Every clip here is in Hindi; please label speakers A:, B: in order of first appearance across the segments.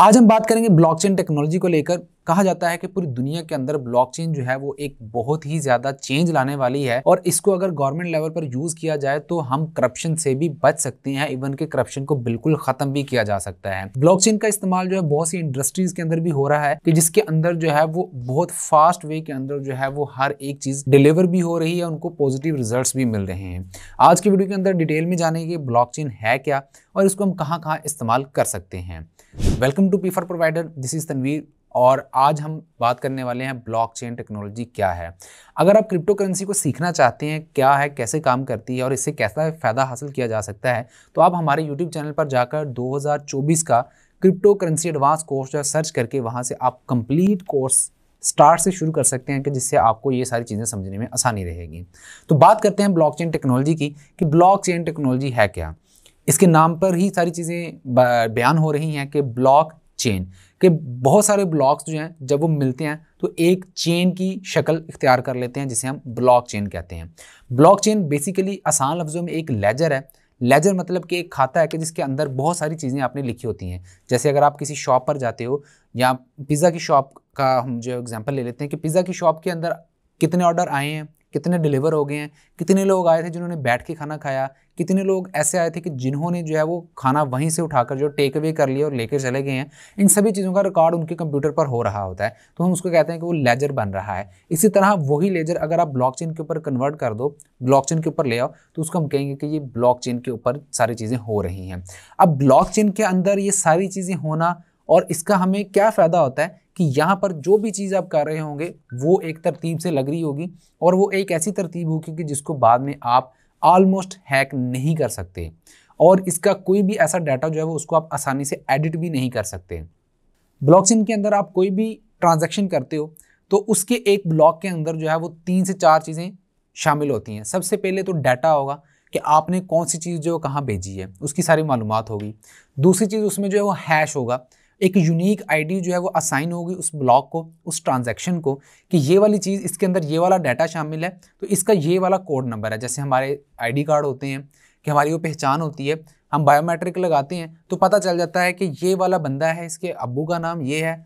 A: आज हम बात करेंगे ब्लॉकचेन टेक्नोलॉजी को लेकर कहा जाता है कि पूरी दुनिया के अंदर ब्लॉकचेन जो है वो एक बहुत ही ज्यादा चेंज लाने वाली है और इसको अगर गवर्नमेंट लेवल पर यूज किया जाए तो हम करप्शन से भी बच सकते हैं इवन के करप्शन को बिल्कुल खत्म भी किया जा सकता है ब्लॉकचेन का इस्तेमाल जो है बहुत सी इंडस्ट्रीज के अंदर भी हो रहा है कि जिसके अंदर जो है वो बहुत फास्ट वे के अंदर जो है वो हर एक चीज डिलीवर भी हो रही है उनको पॉजिटिव रिजल्ट भी मिल रहे हैं आज की वीडियो के अंदर डिटेल में जानेंगे ब्लॉक है क्या और इसको हम कहाँ कहाँ इस्तेमाल कर सकते हैं वेलकम टू पीफर प्रोवाइडर दिस इज तनवीर और आज हम बात करने वाले हैं ब्लॉकचेन टेक्नोलॉजी क्या है अगर आप क्रिप्टो करेंसी को सीखना चाहते हैं क्या है कैसे काम करती है और इससे कैसा फ़ायदा हासिल किया जा सकता है तो आप हमारे यूट्यूब चैनल पर जाकर 2024 का क्रिप्टो करेंसी एडवांस कोर्स जो सर्च करके वहाँ से आप कंप्लीट कोर्स स्टार्ट से शुरू कर सकते हैं कि जिससे आपको ये सारी चीज़ें समझने में आसानी रहेगी तो बात करते हैं ब्लॉकचेन टेक्नोलॉजी की कि ब्लॉकचेन टेक्नोलॉजी है क्या इसके नाम पर ही सारी चीज़ें बयान हो रही हैं कि ब्लॉक चेन कि बहुत सारे ब्लॉक्स जो हैं जब वो मिलते हैं तो एक चेन की शक्ल इख्तियार कर लेते हैं जिसे हम ब्लॉक चेन कहते हैं ब्लॉक चेन बेसिकली आसान लफ्ज़ों में एक लेजर है लेजर मतलब कि एक खाता है कि जिसके अंदर बहुत सारी चीज़ें आपने लिखी होती हैं जैसे अगर आप किसी शॉप पर जाते हो या पिज़्ज़ा की शॉप का हम जो एग्ज़ाम्पल ले लेते हैं कि पिज़्ज़ा की शॉप के अंदर कितने ऑर्डर आए हैं कितने डिलीवर हो गए हैं कितने लोग आए थे जिन्होंने बैठ के खाना खाया कितने लोग ऐसे आए थे कि जिन्होंने जो है वो खाना वहीं से उठाकर जो टेक अवे कर लिया और लेकर चले गए हैं इन सभी चीज़ों का रिकॉर्ड उनके कंप्यूटर पर हो रहा होता है तो हम उसको कहते हैं कि वो लेजर बन रहा है इसी तरह वही लेजर अगर आप ब्लॉक के ऊपर कन्वर्ट कर दो ब्लॉक के ऊपर ले आओ तो उसको हम कहेंगे कि ये ब्लॉक के ऊपर सारी चीज़ें हो रही हैं अब ब्लॉक के अंदर ये सारी चीज़ें होना और इसका हमें क्या फ़ायदा होता है कि यहाँ पर जो भी चीज़ आप कर रहे होंगे वो एक तरतीब से लग रही होगी और वो एक ऐसी तरतीब होगी कि जिसको बाद में आप ऑलमोस्ट हैक नहीं कर सकते और इसका कोई भी ऐसा डाटा जो है वो उसको आप आसानी से एडिट भी नहीं कर सकते ब्लॉक के अंदर आप कोई भी ट्रांजेक्शन करते हो तो उसके एक ब्लॉक के अंदर जो है वो तीन से चार चीज़ें शामिल होती हैं सबसे पहले तो डाटा होगा कि आपने कौन सी चीज़ जो कहाँ भेजी है उसकी सारी मालूम होगी दूसरी चीज़ उसमें जो है वो हैश होगा एक यूनिक आईडी जो है वो असाइन होगी उस ब्लॉक को उस ट्रांजैक्शन को कि ये वाली चीज़ इसके अंदर ये वाला डाटा शामिल है तो इसका ये वाला कोड नंबर है जैसे हमारे आईडी कार्ड होते हैं कि हमारी वो पहचान होती है हम बायोमेट्रिक लगाते हैं तो पता चल जाता है कि ये वाला बंदा है इसके अबू का नाम ये है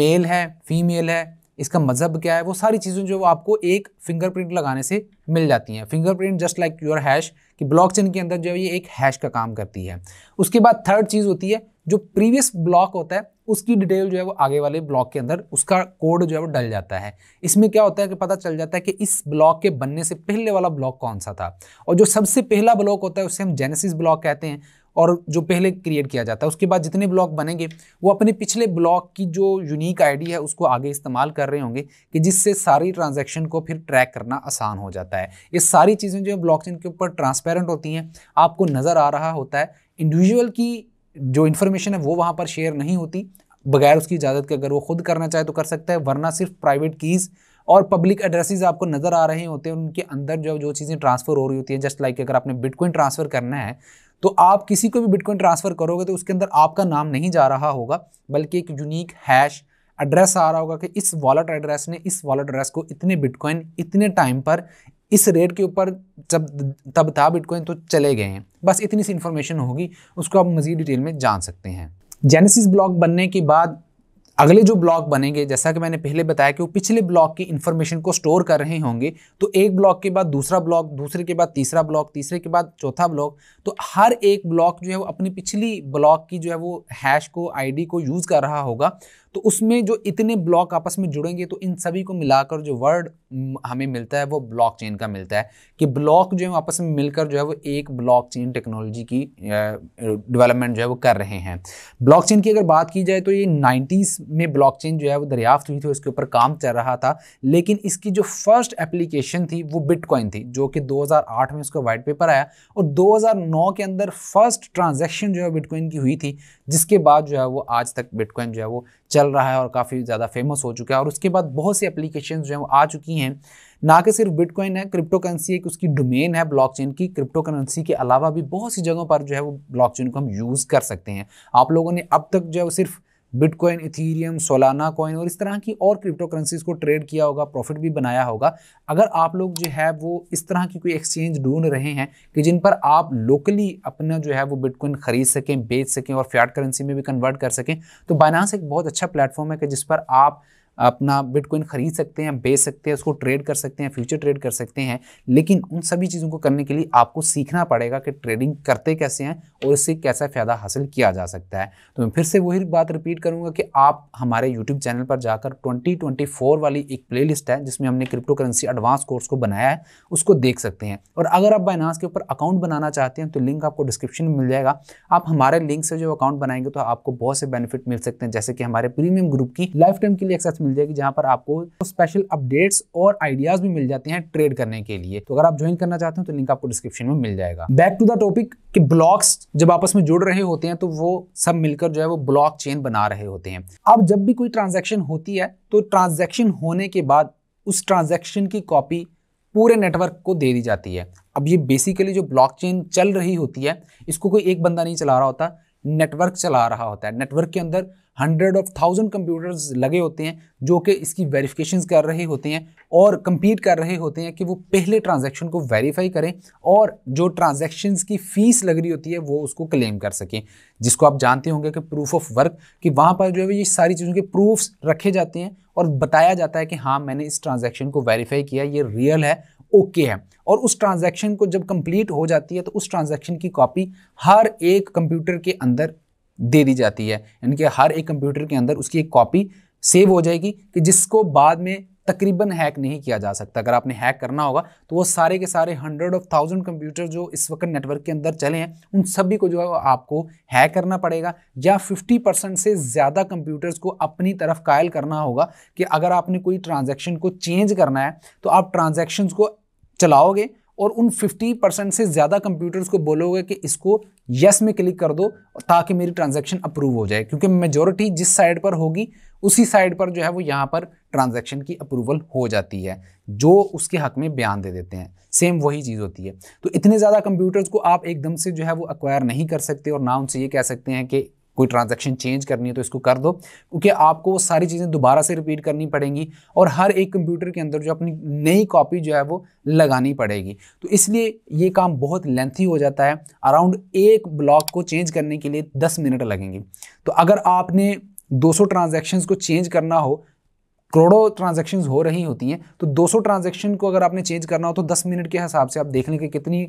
A: मेल है फीमेल है इसका मज़हब क्या है वो सारी चीज़ें जो आपको एक फिंगरप्रिंट लगाने से मिल जाती हैं fingerprint just like your hash कि ब्लॉकचेन के अंदर जो है ये एक हैश का काम करती है उसके बाद थर्ड चीज़ होती है जो प्रीवियस ब्लॉक होता है उसकी डिटेल जो है वो आगे वाले ब्लॉक के अंदर उसका कोड जो है वो डल जाता है इसमें क्या होता है कि पता चल जाता है कि इस ब्लॉक के बनने से पहले वाला ब्लॉक कौन सा था और जो सबसे पहला ब्लॉक होता है उसे हम जेनेसिस ब्लॉक कहते हैं और जो पहले क्रिएट किया जाता है उसके बाद जितने ब्लॉक बनेंगे वो अपने पिछले ब्लॉक की जो यूनिक आईडी है उसको आगे इस्तेमाल कर रहे होंगे कि जिससे सारी ट्रांजैक्शन को फिर ट्रैक करना आसान हो जाता है ये सारी चीज़ें जो है ब्लॉकचेन के ऊपर ट्रांसपेरेंट होती हैं आपको नज़र आ रहा होता है इंडिविजुअल की जो इन्फॉर्मेशन है वो वहाँ पर शेयर नहीं होती बगैर उसकी इजाज़त के अगर वो खुद करना चाहे तो कर सकता है वरना सिर्फ प्राइवेट कीज़ और पब्लिक एड्रेसेस आपको नज़र आ रहे होते हैं उनके अंदर जो जो चीज़ें ट्रांसफ़र हो रही होती हैं जस्ट लाइक अगर आपने बिटकॉइन ट्रांसफ़र करना है तो आप किसी को भी बिटकॉइन ट्रांसफ़र करोगे तो उसके अंदर आपका नाम नहीं जा रहा होगा बल्कि एक यूनिक हैश एड्रेस आ रहा होगा कि इस वॉलेट एड्रेस ने इस वॉलेट एड्रेस को इतने बिटकॉइन इतने टाइम पर इस रेट के ऊपर जब तब था बिटकॉइन तो चले गए हैं बस इतनी सी इन्फॉर्मेशन होगी उसको आप मज़ीद डिटेल में जान सकते हैं जेनेसिस ब्लॉक बनने के बाद अगले जो ब्लॉक बनेंगे जैसा कि मैंने पहले बताया कि वो पिछले ब्लॉक की इन्फॉर्मेशन को स्टोर कर रहे होंगे तो एक ब्लॉक के बाद दूसरा ब्लॉक दूसरे के बाद तीसरा ब्लॉक तीसरे के बाद चौथा ब्लॉक तो हर एक ब्लॉक जो है वो अपनी पिछली ब्लॉक की जो है वो हैश को आईडी को यूज़ कर रहा होगा तो उसमें जो इतने ब्लॉक आपस में जुड़ेंगे तो इन सभी को मिलाकर जो वर्ड हमें मिलता है वो ब्लॉकचेन का मिलता है कि ब्लॉक जो है आपस में मिलकर जो है वो एक ब्लॉकचेन टेक्नोलॉजी की डेवलपमेंट जो है वो कर रहे हैं ब्लॉकचेन की अगर बात की जाए तो ये नाइन्टीज़ में ब्लॉकचेन जो है वो दरियाफ्त हुई थी उसके ऊपर काम चल रहा था लेकिन इसकी जो फर्स्ट एप्लीकेशन थी वो बिटकॉइन थी जो कि दो में उसका वाइट पेपर आया और दो के अंदर फर्स्ट ट्रांजेक्शन जो है बिटकॉइन की हुई थी जिसके बाद जो है वो आज तक बिटकॉइन जो है वो चल चल रहा है और काफ़ी ज़्यादा फेमस हो चुका है और उसके बाद बहुत सी एप्लीकेशन जो है वो आ चुकी हैं ना कि सिर्फ बिटकॉइन है क्रिप्टो करेंसी एक उसकी डोमेन है ब्लॉकचेन की क्रिप्टो करेंसी के अलावा भी बहुत सी जगहों पर जो है वो ब्लॉकचेन को हम यूज़ कर सकते हैं आप लोगों ने अब तक जो है वो सिर्फ बिटकॉइन इथीरियम सोलाना कॉइन और इस तरह की और क्रिप्टो करेंसीज को ट्रेड किया होगा प्रॉफिट भी बनाया होगा अगर आप लोग जो है वो इस तरह की कोई एक्सचेंज ढूंढ रहे हैं कि जिन पर आप लोकली अपना जो है वो बिटकॉइन खरीद सकें बेच सकें और फ्याट करेंसी में भी कन्वर्ट कर सकें तो बाइनांस एक बहुत अच्छा प्लेटफॉर्म है कि जिस पर आप अपना बिटकॉइन खरीद सकते हैं बेच सकते हैं उसको ट्रेड कर सकते हैं फ्यूचर ट्रेड कर सकते हैं लेकिन उन सभी चीज़ों को करने के लिए आपको सीखना पड़ेगा कि ट्रेडिंग करते कैसे हैं और इससे कैसा फ़ायदा हासिल किया जा सकता है तो मैं फिर से वही बात रिपीट करूंगा कि आप हमारे यूट्यूब चैनल पर जाकर ट्वेंटी वाली एक प्लेलिस्ट है जिसमें हमने क्रिप्टो करेंसी एडवांस कोर्स को बनाया है उसको देख सकते हैं और अगर आप बाइनास के ऊपर अकाउंट बनाना चाहते हैं तो लिंक आपको डिस्क्रिप्शन में मिल जाएगा आप हमारे लिंक से जो अकाउंट बनाएंगे तो आपको बहुत से बेनिफिट मिल सकते हैं जैसे कि हमारे प्रीमियम ग्रुप की लाइफ टाइम के लिए एक्सेस मिल जाएगी जहां पर आपको स्पेशल अपडेट्स और आइडियाज भी मिल जाते हैं ट्रेड करने के लिए तो अगर आप ज्वाइन करना चाहते हो तो लिंक आपको डिस्क्रिप्शन में मिल जाएगा बैक टू द टॉपिक कि ब्लॉक्स जब आपस में जुड़ रहे होते हैं तो वो सब मिलकर जो है वो ब्लॉक चेन बना रहे होते हैं अब जब भी कोई ट्रांजेक्शन होती है तो ट्रांजेक्शन होने के बाद उस ट्रांजेक्शन की कॉपी पूरे नेटवर्क को दे दी जाती है अब ये बेसिकली जो ब्लॉकचेन चल रही होती है इसको कोई एक बंदा नहीं चला रहा होता नेटवर्क चला रहा होता है नेटवर्क के अंदर हंड्रेड ऑफ थाउजेंड कंप्यूटर्स लगे होते हैं जो कि इसकी वेरिफिकेशन कर रहे होते हैं और कंपीट कर रहे होते हैं कि वो पहले ट्रांजैक्शन को वेरीफाई करें और जो ट्रांजेक्शन की फ़ीस लग रही होती है वो उसको क्लेम कर सकें जिसको आप जानते होंगे कि प्रूफ ऑफ वर्क कि वहाँ पर जो है ये सारी चीज़ों के प्रूफ्स रखे जाते हैं और बताया जाता है कि हाँ मैंने इस ट्रांजेक्शन को वेरीफाई किया ये रियल है ओके okay है और उस ट्रांजैक्शन को जब कंप्लीट हो जाती है तो उस ट्रांजैक्शन की कॉपी हर एक कंप्यूटर के अंदर दे दी जाती है यानी कि हर एक कंप्यूटर के अंदर उसकी एक कॉपी सेव हो जाएगी कि जिसको बाद में तकरीबन हैक नहीं किया जा सकता अगर आपने हैक करना होगा तो वो सारे के सारे हंड्रेड ऑफ थाउजेंड कंप्यूटर जो इस वक्त नेटवर्क के अंदर चले हैं उन सभी को जो है आपको हैक करना पड़ेगा या 50 परसेंट से ज़्यादा कंप्यूटर्स को अपनी तरफ कायल करना होगा कि अगर आपने कोई ट्रांजैक्शन को चेंज करना है तो आप ट्रांज़ेक्शन को चलाओगे और उन 50 परसेंट से ज़्यादा कंप्यूटर्स को बोलोगे कि इसको यस में क्लिक कर दो ताकि मेरी ट्रांजैक्शन अप्रूव हो जाए क्योंकि मेजोरिटी जिस साइड पर होगी उसी साइड पर जो है वो यहाँ पर ट्रांजैक्शन की अप्रूवल हो जाती है जो उसके हक में बयान दे देते हैं सेम वही चीज़ होती है तो इतने ज़्यादा कंप्यूटर्स को आप एकदम से जो है वो अक्वायर नहीं कर सकते और ना उनसे ये कह सकते हैं कि कोई ट्रांजैक्शन चेंज करनी है तो इसको कर दो क्योंकि आपको वो सारी चीज़ें दोबारा से रिपीट करनी पड़ेंगी और हर एक कंप्यूटर के अंदर जो अपनी नई कॉपी जो है वो लगानी पड़ेगी तो इसलिए ये काम बहुत लेंथी हो जाता है अराउंड एक ब्लॉक को चेंज करने के लिए दस मिनट लगेंगे तो अगर आपने 200 सौ को चेंज करना हो करोड़ों ट्रांजेक्शन हो रही होती हैं तो दो सौ को अगर आपने चेंज करना हो तो दस मिनट के हिसाब से आप देख लें कि कितनी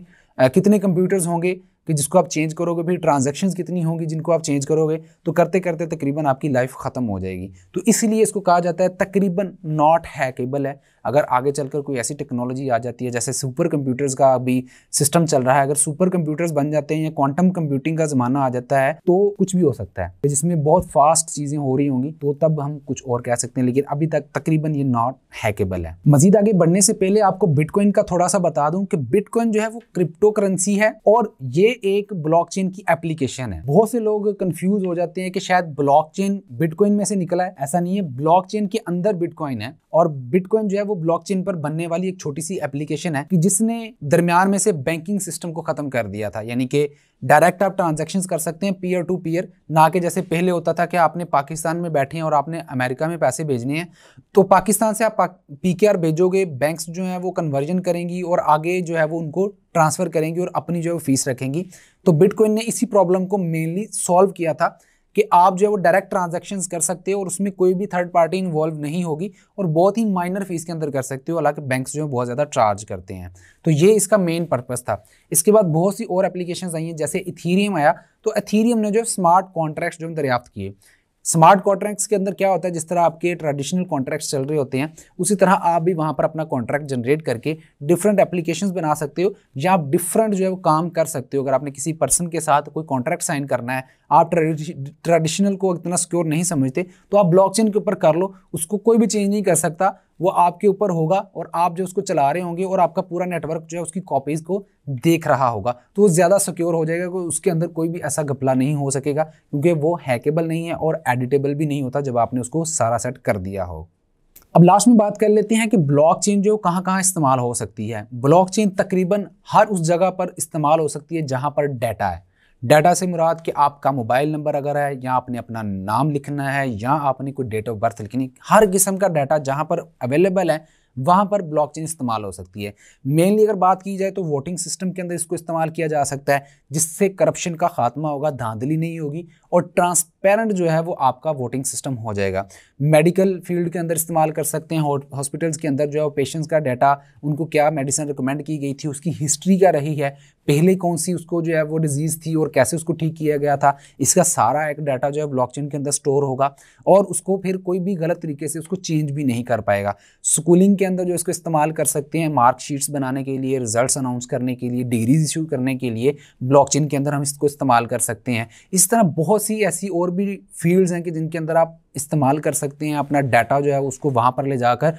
A: कितने कंप्यूटर्स होंगे कि जिसको आप चेंज करोगे फिर ट्रांजेक्शन कितनी होंगी जिनको आप चेंज करोगे तो करते करते तकरीबन आपकी लाइफ ख़त्म हो जाएगी तो इसीलिए इसको कहा जाता है तकरीबन नॉट हैकेबल है अगर आगे चलकर कोई ऐसी टेक्नोलॉजी आ जाती है जैसे सुपर कंप्यूटर्स का अभी सिस्टम चल रहा है अगर सुपर कंप्यूटर्स बन जाते हैं या क्वांटम कंप्यूटिंग का ज़माना आ जाता है तो कुछ भी हो सकता है तो जिसमें बहुत फास्ट चीज़ें हो रही होंगी तो तब हम कुछ और कह सकते हैं लेकिन अभी तक तकरीबन ये नॉट हैकेबल है मजीद आगे बढ़ने से पहले आपको बिटकॉइन का थोड़ा सा बता दूं कि बिटकॉइन जो है वो क्रिप्टो करेंसी है और ये एक ब्लॉकचेन की एप्लीकेशन है बहुत से लोग कंफ्यूज हो जाते हैं कि शायद ब्लॉकचेन बिटकॉइन में से निकला है ऐसा नहीं है ब्लॉकचेन के अंदर बिटकॉइन है और बिटकॉइन जो है वो वो ब्लॉकचेन पर बनने वाली एक छोटी सी एप्लीकेशन है कि जिसने दरमियान में से बैंकिंग सिस्टम को खत्म कर दिया था यानी कि डायरेक्ट आप ट्रांजेक्शन कर सकते हैं पीयर टू पीयर ना कि जैसे पहले होता था कि आपने पाकिस्तान में बैठे हैं और आपने अमेरिका में पैसे भेजने हैं तो पाकिस्तान से आप पी के आर भेजोगे बैंक जो है वो कन्वर्जन करेंगी और आगे जो है वो उनको ट्रांसफ़र करेंगी और अपनी जो है वो फीस रखेंगी तो बिटकॉइन ने इसी प्रॉब्लम को मेनली सॉल्व किया था कि आप जो है वो डायरेक्ट ट्रांजेक्शन कर सकते हो और उसमें कोई भी थर्ड पार्टी इन्वॉल्व नहीं होगी और बहुत ही माइनर फीस के अंदर कर सकते हो हालांकि बैंक जो है बहुत ज़्यादा चार्ज करते हैं तो ये इसका मेन पर्पज़ था इसके बाद बहुत सी और एप्लीकेशन आई हैं जैसे इथीरियम आया तो एथीरियम ने जो स्मार्ट कॉन्ट्रैक्ट जो दरियाफ्त किए स्मार्ट कॉन्ट्रैक्ट्स के अंदर क्या होता है जिस तरह आपके ट्रेडिशनल कॉन्ट्रैक्ट्स चल रहे होते हैं उसी तरह आप भी वहाँ पर अपना कॉन्ट्रैक्ट जनरेट करके डिफरेंट एप्लीकेशन बना सकते हो या आप डिफरेंट जो है वो काम कर सकते हो अगर आपने किसी पर्सन के साथ कोई कॉन्ट्रैक्ट साइन करना है आप ट्रेडिशनल को इतना सिक्योर नहीं समझते तो आप ब्लॉक के ऊपर कर लो उसको कोई भी चेंज नहीं कर सकता वो आपके ऊपर होगा और आप जो उसको चला रहे होंगे और आपका पूरा नेटवर्क जो है उसकी कॉपीज़ को देख रहा होगा तो वो ज़्यादा सिक्योर हो जाएगा कि उसके अंदर कोई भी ऐसा घपला नहीं हो सकेगा क्योंकि वो हैकेबल नहीं है और एडिटेबल भी नहीं होता जब आपने उसको सारा सेट कर दिया हो अब लास्ट में बात कर लेते हैं कि ब्लॉकचेन जो कहाँ कहाँ इस्तेमाल हो सकती है ब्लॉकचेन तकरीबन हर उस जगह पर इस्तेमाल हो सकती है जहाँ पर डाटा है डाटा से मुराद कि आपका मोबाइल नंबर अगर है या आपने अपना नाम लिखना है या आपने कोई डेट ऑफ बर्थ लिखनी हर किस्म का डाटा जहाँ पर अवेलेबल है वहाँ पर ब्लॉकचेन इस्तेमाल हो सकती है मेनली अगर बात की जाए तो वोटिंग सिस्टम के अंदर इसको इस्तेमाल किया जा सकता है जिससे करप्शन का खात्मा होगा धांधली नहीं होगी और ट्रांसपेरेंट जो है वो आपका वोटिंग सिस्टम हो जाएगा मेडिकल फील्ड के अंदर इस्तेमाल कर सकते हैं हॉस्पिटल्स के अंदर जो है पेशेंट्स का डाटा उनको क्या मेडिसिन रिकमेंड की गई थी उसकी हिस्ट्री क्या रही है पहले कौन सी उसको जो है वो डिजीज़ थी और कैसे उसको ठीक किया गया था इसका सारा एक डाटा जो है ब्लॉकचेन के अंदर स्टोर होगा और उसको फिर कोई भी गलत तरीके से उसको चेंज भी नहीं कर पाएगा स्कूलिंग के अंदर जो इसको इस्तेमाल कर सकते हैं मार्कशीट्स बनाने के लिए रिजल्ट अनाउंस करने के लिए डिग्रीज इशू करने के लिए ब्लॉकचेन के अंदर हम इसको इस्तेमाल कर सकते हैं इस तरह बहुत सी ऐसी और भी फील्ड्स हैं कि जिनके अंदर आप इस्तेमाल कर सकते हैं अपना डाटा जो है उसको वहाँ पर ले जाकर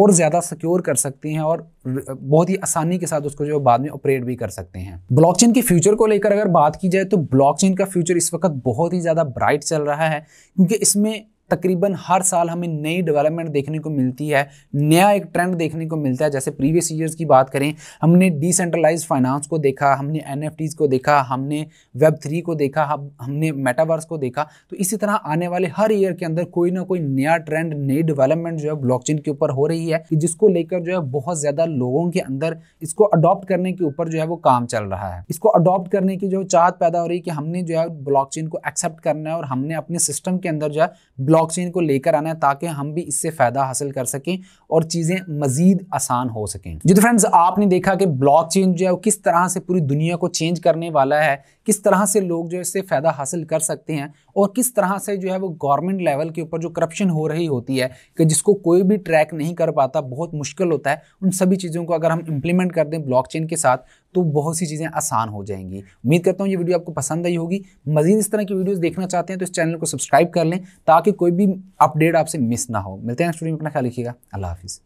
A: और ज़्यादा सिक्योर कर सकते हैं और बहुत ही आसानी के साथ उसको जो बाद में ऑपरेट भी कर सकते हैं ब्लॉकचेन के फ्यूचर को लेकर अगर बात की जाए तो ब्लॉकचेन का फ्यूचर इस वक्त बहुत ही ज़्यादा ब्राइट चल रहा है क्योंकि इसमें तकरीबन हर साल हमें नई डेवलपमेंट देखने को मिलती है नया एक ट्रेंड देखने को मिलता है जैसे प्रीवियस ईयर्स की बात करें हमने डिसेंट्रलाइज फाइनेंस को देखा हमने एन को देखा हमने वेब थ्री को देखा हम हमने मेटावर्स को देखा तो इसी तरह आने वाले हर ईयर के अंदर कोई ना कोई नया ट्रेंड नई डेवलपमेंट जो है ब्लॉक के ऊपर हो रही है जिसको लेकर जो है बहुत ज़्यादा लोगों के अंदर इसको अडॉप्ट करने के ऊपर जो है वो काम चल रहा है इसको अडॉप्ट करने की जो चाहत पैदा हो रही है कि हमने जो है ब्लॉक को एक्सेप्ट करना है और हमने अपने सिस्टम के अंदर जो है ब्लॉकचेन को लेकर आना है ताकि हम भी इससे फ़ायदा हासिल कर सकें और चीज़ें मज़ीद आसान हो सकें जी तो फ्रेंड्स आपने देखा कि ब्लॉकचेन जो है वो किस तरह से पूरी दुनिया को चेंज करने वाला है किस तरह से लोग जो है इससे फ़ायदा हासिल कर सकते हैं और किस तरह से जो है वो गवर्नमेंट लेवल के ऊपर जो करप्शन हो रही होती है कि जिसको कोई भी ट्रैक नहीं कर पाता बहुत मुश्किल होता है उन सभी चीज़ों को अगर हम इम्प्लीमेंट कर दें ब्लॉकचेन के साथ तो बहुत सी चीज़ें आसान हो जाएंगी उम्मीद करता हूँ ये वीडियो आपको पसंद आई होगी मजीद इस तरह की वीडियोज़ देखना चाहते हैं तो इस चैनल को सब्सक्राइब कर लें ताकि कोई भी अपडेट आपसे मिस ना हो मिलते हैं स्टूडियो में अपना ख्याल रखिएगा अल्लाह हाफिज़